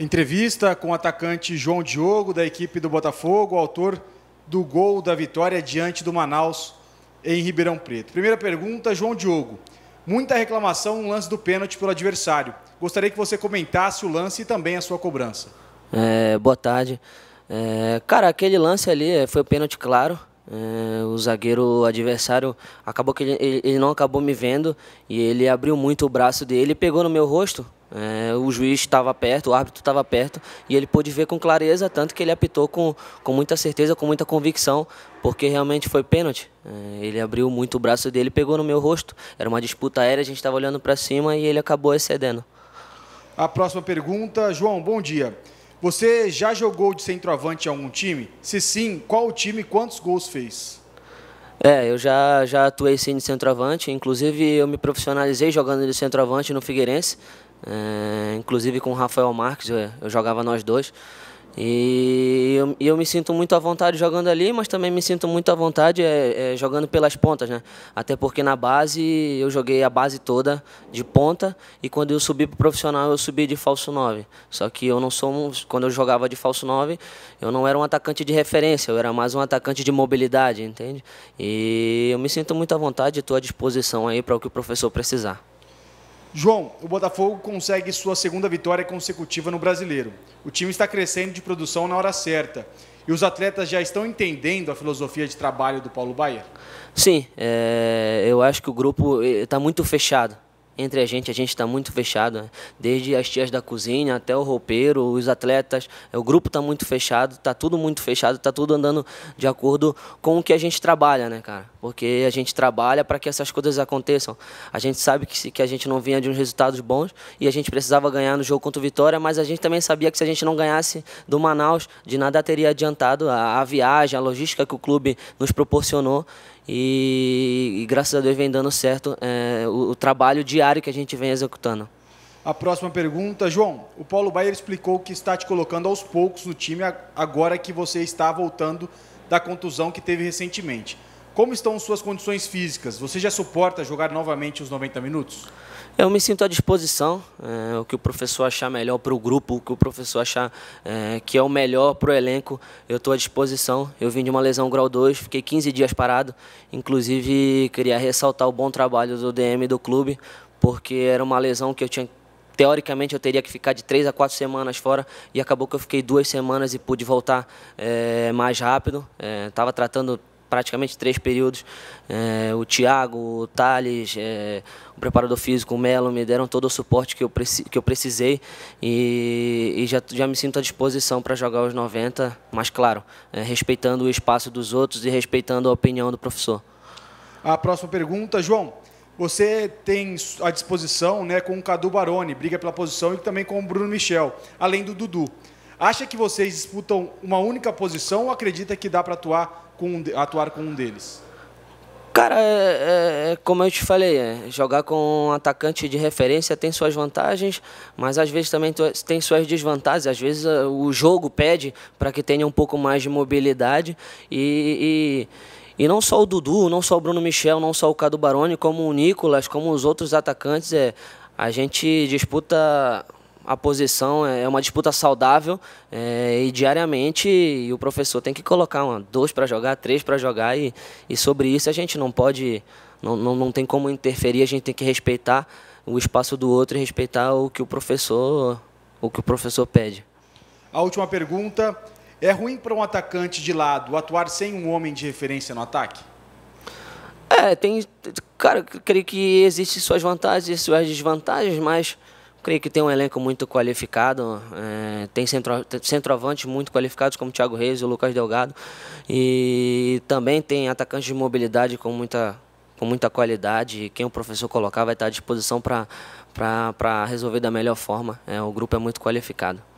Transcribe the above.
Entrevista com o atacante João Diogo, da equipe do Botafogo, autor do gol da vitória diante do Manaus em Ribeirão Preto. Primeira pergunta, João Diogo. Muita reclamação no lance do pênalti pelo adversário. Gostaria que você comentasse o lance e também a sua cobrança. É, boa tarde. É, cara, aquele lance ali é, foi o pênalti claro. É, o zagueiro adversário acabou que ele, ele, não acabou me vendo e ele abriu muito o braço dele e pegou no meu rosto. É, o juiz estava perto, o árbitro estava perto e ele pôde ver com clareza, tanto que ele apitou com, com muita certeza, com muita convicção, porque realmente foi pênalti. É, ele abriu muito o braço dele, pegou no meu rosto. Era uma disputa aérea, a gente estava olhando para cima e ele acabou excedendo. A próxima pergunta, João, bom dia. Você já jogou de centroavante em algum time? Se sim, qual o time e quantos gols fez? É, eu já, já atuei sim de centroavante, inclusive eu me profissionalizei jogando de centroavante no Figueirense. É, inclusive com o Rafael Marques, eu, eu jogava nós dois. E eu, eu, me sinto muito à vontade jogando ali, mas também me sinto muito à vontade é, é, jogando pelas pontas, né? Até porque na base eu joguei a base toda de ponta e quando eu subi para profissional eu subi de falso 9. Só que eu não sou um, quando eu jogava de falso 9, eu não era um atacante de referência, eu era mais um atacante de mobilidade, entende? E eu me sinto muito à vontade, estou à disposição aí para o que o professor precisar. João, o Botafogo consegue sua segunda vitória consecutiva no Brasileiro. O time está crescendo de produção na hora certa. E os atletas já estão entendendo a filosofia de trabalho do Paulo Baia? Sim, é, eu acho que o grupo está eh, muito fechado. Entre a gente, a gente está muito fechado. Né? Desde as tias da cozinha até o roupeiro, os atletas. O grupo está muito fechado, está tudo muito fechado, está tudo andando de acordo com o que a gente trabalha, né, cara? porque a gente trabalha para que essas coisas aconteçam. A gente sabe que, que a gente não vinha de uns resultados bons e a gente precisava ganhar no jogo contra o Vitória, mas a gente também sabia que se a gente não ganhasse do Manaus, de nada teria adiantado a, a viagem, a logística que o clube nos proporcionou. E, e graças a Deus vem dando certo é, o, o trabalho diário que a gente vem executando. A próxima pergunta, João. O Paulo Baier explicou que está te colocando aos poucos no time agora que você está voltando da contusão que teve recentemente. Como estão suas condições físicas? Você já suporta jogar novamente os 90 minutos? Eu me sinto à disposição, é, o que o professor achar melhor para o grupo, o que o professor achar é, que é o melhor para o elenco, eu estou à disposição. Eu vim de uma lesão grau 2, fiquei 15 dias parado, inclusive queria ressaltar o bom trabalho do DM do clube, porque era uma lesão que eu tinha teoricamente eu teria que ficar de três a quatro semanas fora e acabou que eu fiquei duas semanas e pude voltar é, mais rápido. Estava é, tratando praticamente três períodos. É, o Thiago, o Thales, é, o preparador físico, o Melo, me deram todo o suporte que eu, preci que eu precisei e, e já, já me sinto à disposição para jogar os 90, mas claro, é, respeitando o espaço dos outros e respeitando a opinião do professor. A próxima pergunta, João. Você tem à disposição né, com o Cadu Baroni, briga pela posição, e também com o Bruno Michel, além do Dudu. Acha que vocês disputam uma única posição ou acredita que dá para atuar com, atuar com um deles? Cara, é, é, é, como eu te falei, é, jogar com um atacante de referência tem suas vantagens, mas às vezes também tem suas desvantagens. Às vezes é, o jogo pede para que tenha um pouco mais de mobilidade e, e, e, não só o Dudu, não só o Bruno Michel, não só o Cadu Baroni, como o Nicolas, como os outros atacantes, é, a gente disputa a posição, é, é uma disputa saudável é, e diariamente e o professor tem que colocar uma, dois para jogar, três para jogar e, e sobre isso a gente não pode, não, não, não tem como interferir, a gente tem que respeitar o espaço do outro e respeitar o que o professor, o que o professor pede. A última pergunta, é ruim para um atacante de lado atuar sem um homem de referência no ataque? É, tem. Cara, creio que existem suas vantagens e suas desvantagens, mas creio que tem um elenco muito qualificado, é, tem centro, centroavantes muito qualificados como o Thiago Reis e o Lucas Delgado, e também tem atacantes de mobilidade com muita, com muita qualidade, quem o professor colocar vai estar à disposição para resolver da melhor forma. É, o grupo é muito qualificado.